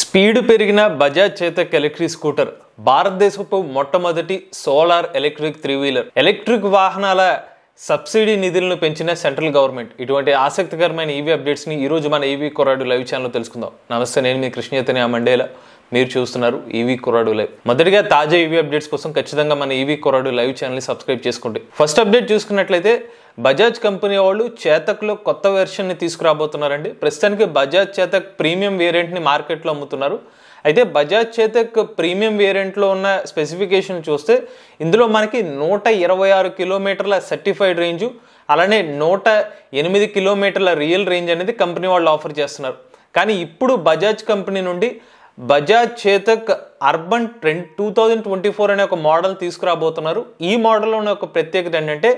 speed పెరిగిన Bajaj Chetak electric scooter భారతదేశపు మొట్టమొదటి solar electric three wheeler electric వాహనాల సబ్సిడీ నిధులను పెంచిన సెంట్రల్ గవర్నమెంట్ ఇటువంటి ఆసక్తికరమైన ఈవీ e అప్డేట్స్ని ఈరోజు మన ఈవీ e కొరాడు లైవ్ ఛానల్లో తెలుసుకుందాం నమస్తే నేను మీ చైతన్య మండేలా మీరు చూస్తున్నారు ఈవీ e కొరాడు లైవ్ మొదటిగా తాజా ఈవీ e అప్డేట్స్ కోసం ఖచ్చితంగా మన ఈవీ e కొరాడు లైవ్ ఛానల్ని సబ్స్క్రైబ్ చేసుకోండి ఫస్ట్ అప్డేట్ చూసుకున్నట్లయితే బజాజ్ కంపెనీ వాళ్ళు చేతక్లో కొత్త వెర్షన్ని తీసుకురాబోతున్నారండి ప్రస్తుతానికి బజాజ్ చేతక్ ప్రీమియం వేరియంట్ని మార్కెట్లో అమ్ముతున్నారు అయితే బజాజ్ చేతక్ ప్రీమియం వేరియంట్లో ఉన్న స్పెసిఫికేషన్ చూస్తే ఇందులో మనకి నూట ఇరవై ఆరు కిలోమీటర్ల సర్టిఫైడ్ రేంజు అలానే నూట ఎనిమిది కిలోమీటర్ల రియల్ రేంజ్ అనేది కంపెనీ వాళ్ళు ఆఫర్ చేస్తున్నారు కానీ ఇప్పుడు బజాజ్ కంపెనీ నుండి Bajaj Chetak urban trend two thousand twenty four అనే ఒక మోడల్ తీసుకురాబోతున్నారు ఈ మోడల్లో ఉన్న ఒక ప్రత్యేకత ఏంటంటే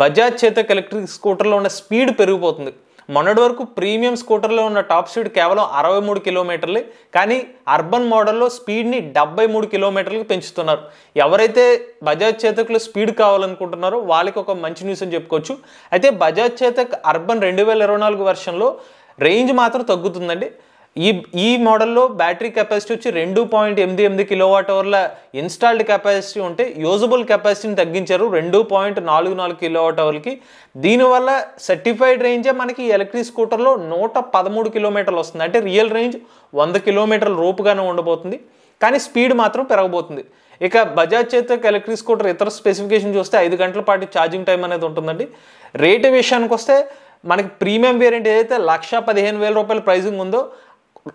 బజాజ్ చేతక్ ఎలక్ట్రిక్ స్కూటర్లో ఉన్న స్పీడ్ పెరిగిపోతుంది మొన్నటి వరకు ప్రీమియం స్కూటర్లో ఉన్న టాప్ స్పీడ్ కేవలం అరవై మూడు కిలోమీటర్లే కానీ అర్బన్ మోడల్లో స్పీడ్ని డెబ్బై మూడు కిలోమీటర్లకు పెంచుతున్నారు ఎవరైతే బజాజ్ చేతక్లో స్పీడ్ కావాలనుకుంటున్నారో వాళ్ళకి ఒక మంచి న్యూస్ అని చెప్పుకోవచ్చు అయితే బజాజ్ చేతక్ అర్బన్ రెండు వేల ఇరవై నాలుగు వర్షన్లో రేంజ్ మాత్రం తగ్గుతుందండి ఈ ఈ మోడల్లో బ్యాటరీ కెపాసిటీ వచ్చి రెండు పాయింట్ ఎనిమిది ఎనిమిది కిలోవాట్ అవర్ల ఇన్స్టాల్డ్ కెపాసిటీ ఉంటే యూజబుల్ కెపాసిటీని తగ్గించారు రెండు పాయింట్ నాలుగు నాలుగు కిలోవాట్ అవర్కి దీనివల్ల సర్టిఫైడ్ రేంజే మనకి ఎలక్ట్రిక్ స్కూటర్లో నూట పదమూడు కిలోమీటర్లు వస్తుంది అంటే రియల్ రేంజ్ వంద కిలోమీటర్ల రూపుగానే ఉండబోతుంది కానీ స్పీడ్ మాత్రం పెరగబోతుంది ఇక బజాజ్ చేత ఎలక్ట్రిక్ స్కూటర్ ఇతర స్పెసిఫికేషన్ చూస్తే ఐదు గంటల పాటు ఛార్జింగ్ టైం అనేది ఉంటుందండి రేటు విషయానికి వస్తే మనకి ప్రీమియం వేరియంట్ ఏదైతే లక్ష పదిహేను వేల రూపాయల ప్రైజింగ్ ఉందో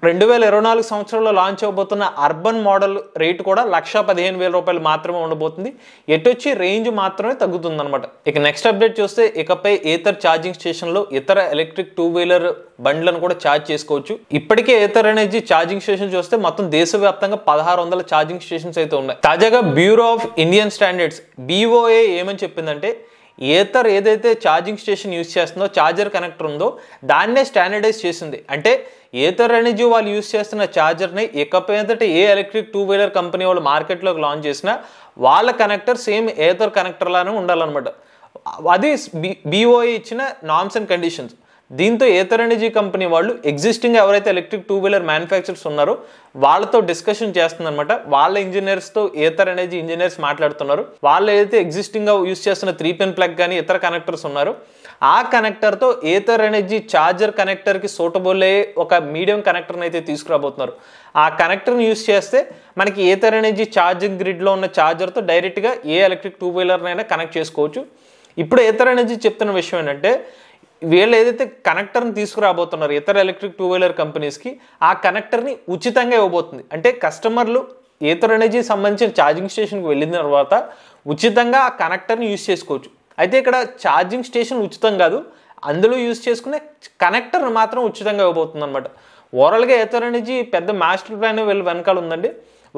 రెండు వేల ఇరవై నాలుగు సంవత్సరంలో లాంచ్ అవ్వబోతున్న అర్బన్ మోడల్ రేటు కూడా లక్ష పదిహేను వేల రూపాయలు మాత్రమే ఉండబోతుంది ఎటొచ్చి రేంజ్ మాత్రమే తగ్గుతుందనమాట ఇక నెక్స్ట్ అప్డేట్ చూస్తే ఇకపై ఏతర్ ఛార్జింగ్ స్టేషన్లో ఇతర ఎలక్ట్రిక్ టూ వీలర్ బండ్లను కూడా ఛార్జ్ చేసుకోవచ్చు ఇప్పటికే ఏతర్ ఎనర్జీ ఛార్జింగ్ స్టేషన్ చూస్తే మొత్తం దేశవ్యాప్తంగా పదహారు వందల ఛార్జింగ్ స్టేషన్స్ అయితే ఉన్నాయి తాజాగా బ్యూరో ఆఫ్ ఇండియన్ స్టాండర్డ్స్ బీఓఏ ఏమని చెప్పిందంటే ఏతర్ ఏదైతే ఛార్జింగ్ స్టేషన్ యూస్ చేస్తుందో ఛార్జర్ కనెక్టర్ ఉందో దాన్నే స్టాండర్డైజ్ చేసింది అంటే ఏతర్ ఎనర్జీ వాళ్ళు యూస్ చేస్తున్న ఛార్జర్ని ఇకపేదట ఏ ఎలక్ట్రిక్ టూ వీలర్ కంపెనీ వాళ్ళు మార్కెట్లోకి లాంచ్ చేసినా వాళ్ళ కనెక్టర్ సేమ్ ఏతర్ కనెక్టర్లానే ఉండాలన్నమాట అది బిఓఏ ఇచ్చిన నామ్స్ అండ్ కండిషన్స్ దీంతో ఏతర్ ఎనర్జీ కంపెనీ వాళ్ళు ఎగ్జిస్టింగ్ ఎవరైతే ఎలక్ట్రిక్ టూ వీలర్ మ్యానుఫ్యాక్చర్స్ ఉన్నారో వాళ్ళతో డిస్కషన్ చేస్తుందన్నమాట వాళ్ళ ఇంజనీర్స్తో ఏతర్ ఎనర్జీ ఇంజనీర్స్ మాట్లాడుతున్నారు వాళ్ళు ఏదైతే ఎగ్జిస్టింగ్గా యూస్ చేస్తున్న త్రీ పెన్ ప్లగ్ కానీ ఇతర కనెక్టర్స్ ఉన్నారు ఆ కనెక్టర్తో ఏతర్ ఎనర్జీ ఛార్జర్ కనెక్టర్కి సూటబుల్ అయ్యే ఒక మీడియం కనెక్టర్ని అయితే తీసుకురాబోతున్నారు ఆ కనెక్టర్ని యూస్ చేస్తే మనకి ఏతర్ ఎనర్జీ ఛార్జింగ్ గ్రిడ్లో ఉన్న ఛార్జర్తో డైరెక్ట్గా ఏ ఎలక్ట్రిక్ టూ వీలర్నైనా కనెక్ట్ చేసుకోవచ్చు ఇప్పుడు ఏతర్ ఎనర్జీ చెప్తున్న విషయం ఏంటంటే వీళ్ళు ఏదైతే కనెక్టర్ని తీసుకురాబోతున్నారు ఇతర ఎలక్ట్రిక్ టూ వీలర్ కంపెనీస్కి ఆ కనెక్టర్ని ఉచితంగా ఇవ్వబోతుంది అంటే కస్టమర్లు ఏతర్ ఎనర్జీ సంబంధించిన ఛార్జింగ్ స్టేషన్కి వెళ్ళిన తర్వాత ఉచితంగా ఆ కనెక్టర్ని యూజ్ చేసుకోవచ్చు అయితే ఇక్కడ ఛార్జింగ్ స్టేషన్ ఉచితం కాదు అందులో యూజ్ చేసుకునే కనెక్టర్ని మాత్రం ఉచితంగా ఇవ్వబోతుంది అనమాట ఓవరాల్గా ఏతర్ ఎనర్జీ పెద్ద మాస్టర్ ప్లాన్ వీళ్ళు వెనకాల ఉందండి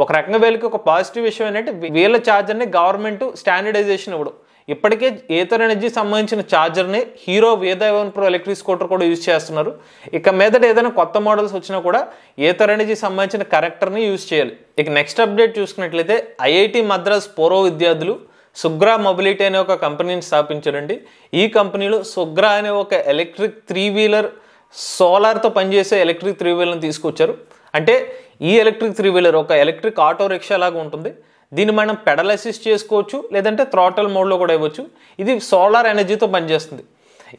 ఒక రకంగా వీళ్ళకి ఒక పాజిటివ్ విషయం ఏంటంటే వీళ్ళ ఛార్జర్ని గవర్నమెంట్ స్టాండర్డైజేషన్ ఇవ్వడం ఇప్పటికే ఏథర్ ఎనర్జీ సంబంధించిన ఛార్జర్ని Hero Vida V1 pro electric scooter కూడా యూజ్ చేస్తున్నారు ఇక మీదట ఏదైనా కొత్త మోడల్స్ వచ్చినా కూడా ఏథర్ ఎనర్జీ సంబంధించిన కరెక్టర్ని యూజ్ చేయాలి ఇక నెక్స్ట్ అప్డేట్ చూసుకున్నట్లయితే ఐఐటి మద్రాస్ పూర్వ విద్యార్థులు సుగ్రా మొబిలిటీ అనే ఒక కంపెనీని స్థాపించారండి ఈ కంపెనీలో సుగ్రా అనే ఒక ఎలక్ట్రిక్ త్రీ వీలర్ సోలార్తో పనిచేసే ఎలక్ట్రిక్ త్రీ వీలర్ని తీసుకొచ్చారు అంటే ఈ ఎలక్ట్రిక్ త్రీ వీలర్ ఒక ఎలక్ట్రిక్ ఆటో రిక్షా లాగా ఉంటుంది దీన్ని మనం అసిస్ట్ చేసుకోవచ్చు లేదంటే థ్రాటల్ మోడ్లో కూడా ఇవ్వచ్చు ఇది సోలార్ ఎనర్జీతో పనిచేస్తుంది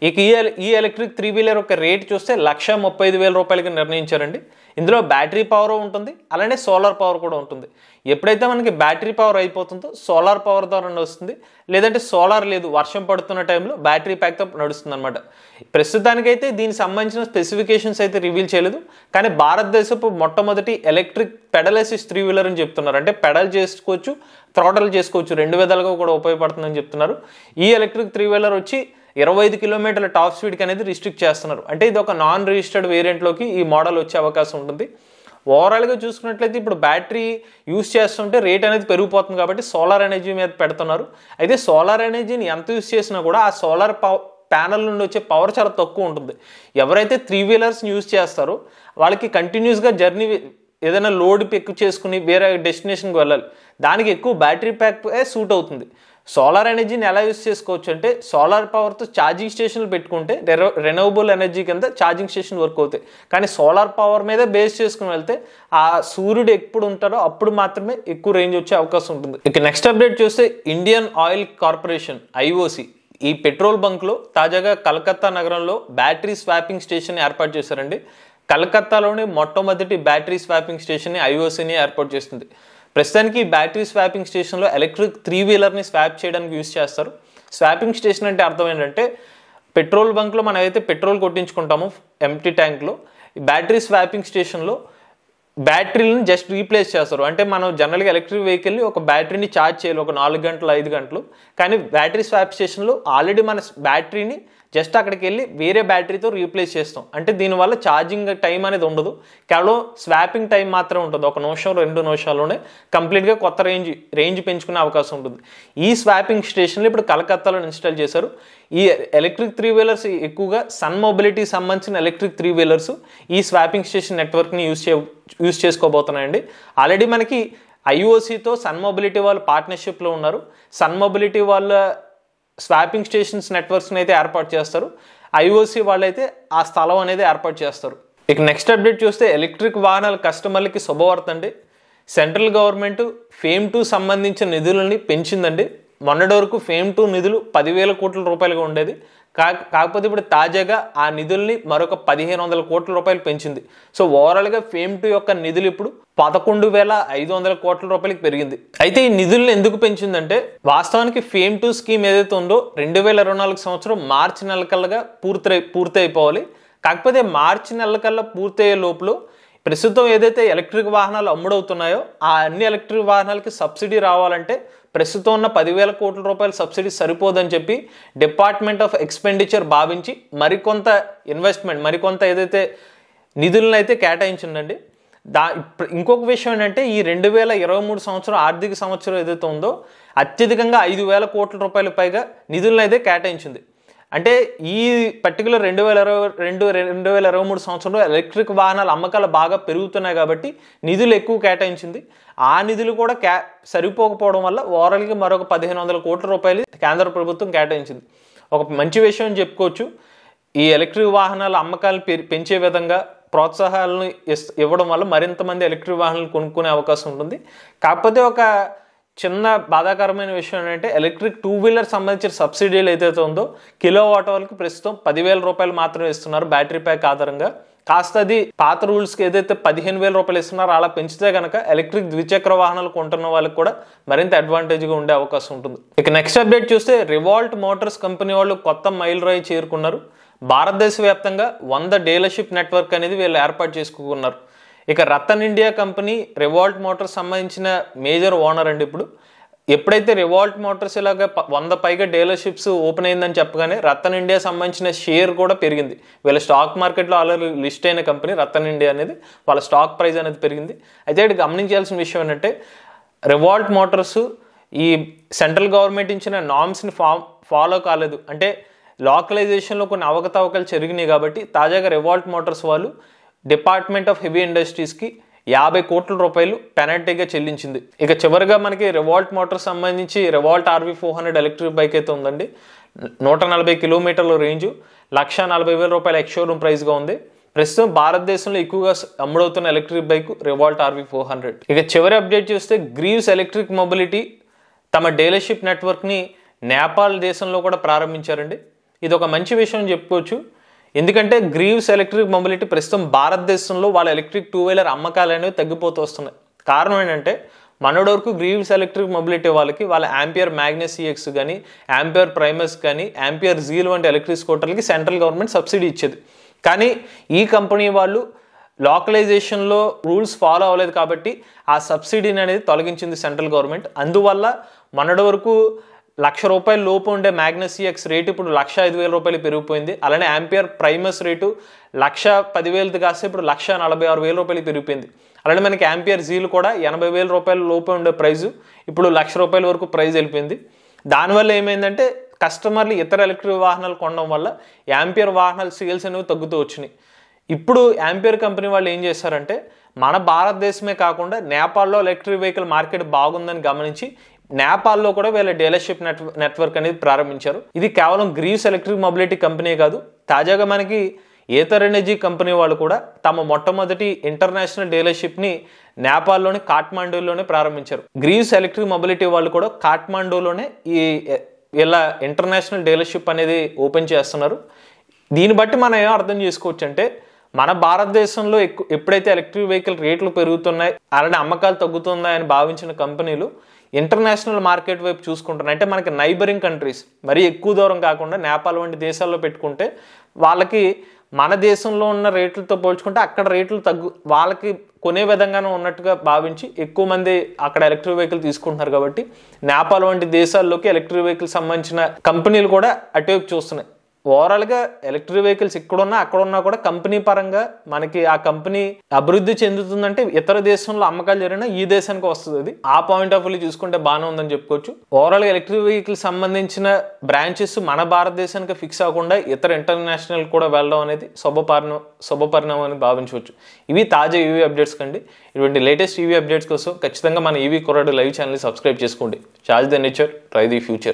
ఇక ఈ ఈ ఎలక్ట్రిక్ త్రీ వీలర్ యొక్క రేట్ చూస్తే లక్ష ముప్పై ఐదు వేల రూపాయలకి నిర్ణయించారండి ఇందులో బ్యాటరీ పవర్ ఉంటుంది అలానే సోలార్ పవర్ కూడా ఉంటుంది ఎప్పుడైతే మనకి బ్యాటరీ పవర్ అయిపోతుందో సోలార్ పవర్ ద్వారా వస్తుంది లేదంటే సోలార్ లేదు వర్షం పడుతున్న టైంలో బ్యాటరీ ప్యాక్తో నడుస్తుంది అనమాట ప్రస్తుతానికైతే దీనికి సంబంధించిన స్పెసిఫికేషన్స్ అయితే రివీల్ చేయలేదు కానీ భారతదేశపు మొట్టమొదటి ఎలక్ట్రిక్ పెడలసిస్ త్రీ వీలర్ అని చెప్తున్నారు అంటే పెడల్ చేసుకోవచ్చు త్రోటల్ చేసుకోవచ్చు రెండు విధాలుగా కూడా ఉపయోగపడుతుందని చెప్తున్నారు ఈ ఎలక్ట్రిక్ త్రీ వీలర్ వచ్చి ఇరవై ఐదు కిలోమీటర్ల టాప్ స్పీడ్కి అనేది రిస్ట్రిక్ట్ చేస్తున్నారు అంటే ఇది ఒక నాన్ రిజిస్టర్డ్ వేరియంట్లోకి ఈ మోడల్ వచ్చే అవకాశం ఉంటుంది ఓవరాల్గా చూసుకున్నట్లయితే ఇప్పుడు బ్యాటరీ యూస్ చేస్తుంటే రేట్ అనేది పెరిగిపోతుంది కాబట్టి సోలార్ ఎనర్జీ మీద పెడుతున్నారు అయితే సోలార్ ఎనర్జీని ఎంత యూస్ చేసినా కూడా ఆ సోలార్ పవర్ ప్యానల్ నుండి వచ్చే పవర్ చాలా తక్కువ ఉంటుంది ఎవరైతే త్రీ వీలర్స్ని యూజ్ చేస్తారో వాళ్ళకి కంటిన్యూస్గా జర్నీ ఏదైనా లోడ్ పిక్ చేసుకుని వేరే డెస్టినేషన్కి వెళ్ళాలి దానికి ఎక్కువ బ్యాటరీ ప్యాక్ సూట్ అవుతుంది సోలార్ ఎనర్జీని ఎలా యూస్ చేసుకోవచ్చు అంటే సోలార్ పవర్తో ఛార్జింగ్ స్టేషన్లు పెట్టుకుంటే రెనోవబుల్ ఎనర్జీ కింద ఛార్జింగ్ స్టేషన్ వర్క్ అవుతాయి కానీ సోలార్ పవర్ మీద బేస్ చేసుకుని వెళ్తే ఆ సూర్యుడు ఎప్పుడు ఉంటాడో అప్పుడు మాత్రమే ఎక్కువ రేంజ్ వచ్చే అవకాశం ఉంటుంది ఇక నెక్స్ట్ అప్డేట్ చూస్తే ఇండియన్ ఆయిల్ కార్పొరేషన్ ఐఓసి ఈ పెట్రోల్ బంక్లో తాజాగా కలకత్తా నగరంలో బ్యాటరీ స్వాపింగ్ స్టేషన్ ఏర్పాటు చేశారండి కలకత్తాలోనే మొట్టమొదటి బ్యాటరీ స్వాపింగ్ స్టేషన్ని ఐఓసీని ఏర్పాటు చేస్తుంది ప్రస్తుతానికి బ్యాటరీ స్వాపింగ్ స్టేషన్లో ఎలక్ట్రిక్ త్రీ వీలర్ని స్వాప్ చేయడానికి యూస్ చేస్తారు స్వాపింగ్ స్టేషన్ అంటే అర్థం ఏంటంటే పెట్రోల్ బంక్లో మనం అయితే పెట్రోల్ కొట్టించుకుంటాము ఎంటీ ట్యాంక్లో బ్యాటరీ స్వాపింగ్ స్టేషన్లో బ్యాటరీలను జస్ట్ రీప్లేస్ చేస్తారు అంటే మనం జనరల్గా ఎలక్ట్రిక్ వెహికల్ని ఒక బ్యాటరీని ఛార్జ్ చేయాలి ఒక నాలుగు గంటలు ఐదు గంటలు కానీ బ్యాటరీ స్వాప్ స్టేషన్లో ఆల్రెడీ మన బ్యాటరీని జస్ట్ అక్కడికి వెళ్ళి వేరే బ్యాటరీతో రీప్లేస్ చేస్తాం అంటే దీనివల్ల ఛార్జింగ్ టైం అనేది ఉండదు కేవలం స్వాపింగ్ టైం మాత్రం ఉంటుంది ఒక నిమిషం రెండు నిమిషాల్లోనే కంప్లీట్గా కొత్త రేంజ్ రేంజ్ పెంచుకునే అవకాశం ఉంటుంది ఈ స్వాపింగ్ స్టేషన్లు ఇప్పుడు కలకత్తాలో ఇన్స్టాల్ చేశారు ఈ ఎలక్ట్రిక్ త్రీ వీలర్స్ ఎక్కువగా సన్ మొబిలిటీ సంబంధించిన ఎలక్ట్రిక్ త్రీ వీలర్స్ ఈ స్వాపింగ్ స్టేషన్ నెట్వర్క్ని యూస్ చే యూస్ చేసుకోబోతున్నాయండి ఆల్రెడీ మనకి ఐఓసీతో సన్ మొబిలిటీ వాళ్ళు పార్ట్నర్షిప్లో ఉన్నారు సన్ మొబిలిటీ వాళ్ళ స్వాపింగ్ స్టేషన్స్ నెట్వర్క్స్ని అయితే ఏర్పాటు చేస్తారు ఐఓసీ అయితే ఆ స్థలం అనేది ఏర్పాటు చేస్తారు ఇక నెక్స్ట్ అప్డేట్ చూస్తే ఎలక్ట్రిక్ వాహనాల కస్టమర్లకి శుభవార్త అండి సెంట్రల్ గవర్నమెంట్ ఫేమ్ టూ సంబంధించిన నిధులని పెంచిందండి మొన్నటి వరకు ఫేమ్ టూ నిధులు పదివేల కోట్ల రూపాయలుగా ఉండేది కా కాకపోతే ఇప్పుడు తాజాగా ఆ నిధుల్ని మరొక పదిహేను వందల కోట్ల రూపాయలు పెంచింది సో ఓవరాల్గా ఫేమ్ టూ యొక్క నిధులు ఇప్పుడు పదకొండు వేల ఐదు వందల కోట్ల రూపాయలకి పెరిగింది అయితే ఈ నిధులను ఎందుకు పెంచిందంటే వాస్తవానికి ఫేమ్ టూ స్కీమ్ ఏదైతే ఉందో రెండు వేల ఇరవై నాలుగు సంవత్సరం మార్చి నెల కల్లాగా పూర్తి పూర్తి అయిపోవాలి కాకపోతే మార్చి నెల కల్లా పూర్తయ్యే లోపల ప్రస్తుతం ఏదైతే ఎలక్ట్రిక్ వాహనాలు అమ్ముడవుతున్నాయో ఆ అన్ని ఎలక్ట్రిక్ వాహనాలకి సబ్సిడీ రావాలంటే ప్రస్తుతం ఉన్న పదివేల కోట్ల రూపాయల సబ్సిడీ సరిపోదని చెప్పి డిపార్ట్మెంట్ ఆఫ్ ఎక్స్పెండిచర్ భావించి మరికొంత ఇన్వెస్ట్మెంట్ మరికొంత ఏదైతే నిధులను అయితే కేటాయించిందండి దా ఇంకొక విషయం ఏంటంటే ఈ రెండు వేల ఇరవై మూడు సంవత్సరం ఆర్థిక సంవత్సరం ఏదైతే ఉందో అత్యధికంగా ఐదు వేల కోట్ల రూపాయల పైగా నిధులను అయితే కేటాయించింది అంటే ఈ పర్టికులర్ రెండు వేల ఇరవై రెండు రెండు వేల ఇరవై మూడు సంవత్సరంలో ఎలక్ట్రిక్ వాహనాల అమ్మకాలు బాగా పెరుగుతున్నాయి కాబట్టి నిధులు ఎక్కువ కేటాయించింది ఆ నిధులు కూడా క్యా సరిపోకపోవడం వల్ల ఓవరాల్గా మరొక పదిహేను వందల కోట్ల రూపాయలు కేంద్ర ప్రభుత్వం కేటాయించింది ఒక మంచి విషయం చెప్పుకోవచ్చు ఈ ఎలక్ట్రిక్ వాహనాల అమ్మకాలు పెంచే విధంగా ప్రోత్సాహాలను ఇవ్వడం వల్ల మరింత మంది ఎలక్ట్రిక్ వాహనాలు కొనుక్కునే అవకాశం ఉంటుంది కాకపోతే ఒక చిన్న బాధాకరమైన విషయం ఏంటంటే ఎలక్ట్రిక్ టూ వీలర్ సంబంధించిన సబ్సిడీలు ఏదైతే ఉందో కిలో వాట్ వరకు ప్రస్తుతం పదివేల రూపాయలు మాత్రమే ఇస్తున్నారు బ్యాటరీ ప్యాక్ ఆధారంగా కాస్త అది పాత రూల్స్కి ఏదైతే పదిహేను వేల రూపాయలు ఇస్తున్నారో అలా పెంచితే కనుక ఎలక్ట్రిక్ ద్విచక్ర వాహనాలు కొంటున్న వాళ్ళకి కూడా మరింత అడ్వాంటేజ్గా ఉండే అవకాశం ఉంటుంది ఇక నెక్స్ట్ అప్డేట్ చూస్తే రివాల్ట్ మోటార్స్ కంపెనీ వాళ్ళు కొత్త మైల్ రాయి చేరుకున్నారు భారతదేశ వ్యాప్తంగా వంద డీలర్షిప్ నెట్వర్క్ అనేది వీళ్ళు ఏర్పాటు చేసుకున్నారు ఇక రతన్ ఇండియా కంపెనీ రివాల్ట్ మోటార్స్ సంబంధించిన మేజర్ ఓనర్ అండి ఇప్పుడు ఎప్పుడైతే రివాల్ట్ మోటార్స్ ఇలాగ వంద పైగా డీలర్షిప్స్ ఓపెన్ అయిందని చెప్పగానే రతన్ ఇండియా సంబంధించిన షేర్ కూడా పెరిగింది వీళ్ళ స్టాక్ మార్కెట్లో ఆల్రెడీ లిస్ట్ అయిన కంపెనీ రతన్ ఇండియా అనేది వాళ్ళ స్టాక్ ప్రైస్ అనేది పెరిగింది అయితే ఇక్కడ గమనించాల్సిన విషయం ఏంటంటే రివాల్ట్ మోటార్స్ ఈ సెంట్రల్ గవర్నమెంట్ ఇచ్చిన నామ్స్ని ఫా ఫాలో కాలేదు అంటే లోకలైజేషన్లో కొన్ని అవకతవకలు జరిగినాయి కాబట్టి తాజాగా రివాల్ట్ మోటార్స్ వాళ్ళు డిపార్ట్మెంట్ ఆఫ్ హెవీ ఇండస్ట్రీస్కి యాభై కోట్ల రూపాయలు పెనాల్టీగా చెల్లించింది ఇక చివరిగా మనకి రివాల్ట్ మోటార్ సంబంధించి Revolt RV four hundred electric bike అయితే ఉందండి నూట నలభై కిలోమీటర్ల రేంజ్ లక్ష నలభై వేల రూపాయల ఎక్స్షోరూమ్ ప్రైస్గా ఉంది ప్రస్తుతం భారతదేశంలో ఎక్కువగా అమ్ముడవుతున్న electric bike Revolt RV four hundred ఇక చివరి అప్డేట్ చూస్తే గ్రీవ్స్ ఎలక్ట్రిక్ మొబిలిటీ తమ డీలర్షిప్ నెట్వర్క్ని నేపాల్ దేశంలో కూడా ప్రారంభించారండి ఇది ఒక మంచి విషయం చెప్పుకోవచ్చు ఎందుకంటే గ్రీవ్స్ ఎలక్ట్రిక్ మొబిలిటీ ప్రస్తుతం భారతదేశంలో వాళ్ళ ఎలక్ట్రిక్ టూ వీలర్ అమ్మకాలు అనేవి తగ్గిపోతూ వస్తున్నాయి కారణం ఏంటంటే మనోడి వరకు గ్రీవ్స్ ఎలక్ట్రిక్ మొబిలిటీ వాళ్ళకి వాళ్ళ యాంపియర్ మ్యాగ్నెస్ సిఎక్స్ e కానీ యాంపియర్ ప్రైమస్ కానీ యాంపియర్ జీల్ వంటి ఎలక్ట్రిక్ స్కూటర్లకి సెంట్రల్ గవర్నమెంట్ సబ్సిడీ ఇచ్చేది కానీ ఈ కంపెనీ వాళ్ళు లోకలైజేషన్లో రూల్స్ ఫాలో అవ్వలేదు కాబట్టి ఆ సబ్సిడీని అనేది తొలగించింది సెంట్రల్ గవర్నమెంట్ అందువల్ల మనడి వరకు లక్ష రూపాయల లోపు ఉండే మ్యాగ్నసియక్స్ రేటు ఇప్పుడు లక్ష ఐదు వేల రూపాయలు పెరిగిపోయింది అలానే ఆంపియర్ ప్రైమస్ రేటు లక్ష పదివేలది కాస్త ఇప్పుడు లక్ష నలభై ఆరు వేల రూపాయలు పెరిగిపోయింది అలానే మనకి ఆంపియర్ జీలు కూడా ఎనభై వేల రూపాయల లోపే ఉండే ప్రైజు ఇప్పుడు లక్ష రూపాయల వరకు ప్రైజ్ వెళ్ళిపోయింది దానివల్ల ఏమైందంటే కస్టమర్లు ఇతర ఎలక్ట్రిక్ వాహనాలు కొనడం వల్ల యాంపియర్ వాహనాలు సేల్స్ అనేవి తగ్గుతూ వచ్చినాయి ఇప్పుడు యాంపియర్ కంపెనీ వాళ్ళు ఏం చేశారంటే మన భారతదేశమే కాకుండా నేపాల్లో ఎలక్ట్రిక్ వెహికల్ మార్కెట్ బాగుందని గమనించి నేపాల్లో కూడా వీళ్ళ డీలర్షిప్ నెట్వర్క్ అనేది ప్రారంభించారు ఇది కేవలం గ్రీవ్స్ ఎలక్ట్రిక్ మొబిలిటీ కంపెనీ కాదు తాజాగా మనకి ఏతర్ ఎనర్జీ కంపెనీ వాళ్ళు కూడా తమ మొట్టమొదటి ఇంటర్నేషనల్ డీలర్షిప్ని నేపాల్లోని కాఠ్మాండూలోనే ప్రారంభించారు గ్రీవ్స్ ఎలక్ట్రిక్ మొబిలిటీ వాళ్ళు కూడా కాఠ్మాండూలోనే ఈ ఇలా ఇంటర్నేషనల్ డీలర్షిప్ అనేది ఓపెన్ చేస్తున్నారు దీన్ని బట్టి మనం ఏం అర్థం చేసుకోవచ్చు అంటే మన భారతదేశంలో ఎప్పుడైతే ఎలక్ట్రిక్ వెహికల్ రేట్లు పెరుగుతున్నాయి అలానే అమ్మకాలు తగ్గుతున్నాయని భావించిన కంపెనీలు ఇంటర్నేషనల్ మార్కెట్ వైపు చూసుకుంటున్నాయి అంటే మనకి నైబరింగ్ కంట్రీస్ మరీ ఎక్కువ దూరం కాకుండా నేపాల్ వంటి దేశాల్లో పెట్టుకుంటే వాళ్ళకి మన దేశంలో ఉన్న రేట్లతో పోల్చుకుంటే అక్కడ రేట్లు తగ్గు వాళ్ళకి కొనే విధంగానే ఉన్నట్టుగా భావించి ఎక్కువ మంది అక్కడ ఎలక్ట్రిక్ వెహికల్ తీసుకుంటున్నారు కాబట్టి నేపాల్ వంటి దేశాల్లోకి ఎలక్ట్రిక్ వెహికల్ సంబంధించిన కంపెనీలు కూడా అటువైపు చూస్తున్నాయి ఓవరాల్గా ఎలక్ట్రిక్ వెహికల్స్ ఇక్కడున్నా అక్కడున్నా కూడా కంపెనీ పరంగా మనకి ఆ కంపెనీ అభివృద్ధి చెందుతుందంటే ఇతర దేశంలో అమ్మకాలు జరిగినా ఈ దేశానికి వస్తుంది అది ఆ పాయింట్ ఆఫ్ వ్యూ చూసుకుంటే బాగానే ఉందని చెప్పుకోవచ్చు ఓవరాల్గా ఎలక్ట్రిక్ వెహికల్ సంబంధించిన బ్రాంచెస్ మన భారతదేశానికి ఫిక్స్ అవ్వకుండా ఇతర ఇంటర్నేషనల్ కూడా వెళ్ళడం అనేది శుభపరిణ శుభపరిణామం అని భావించవచ్చు ఇవి తాజా ఈవీ e అప్డేట్స్ కండి ఇటువంటి లేటెస్ట్ ఈవీ అప్డేట్స్ కోసం ఖచ్చితంగా మన ఈవీ e కొరడు లైవ్ ఛానల్ సబ్స్క్రైబ్ చేసుకోండి charge the nature try the future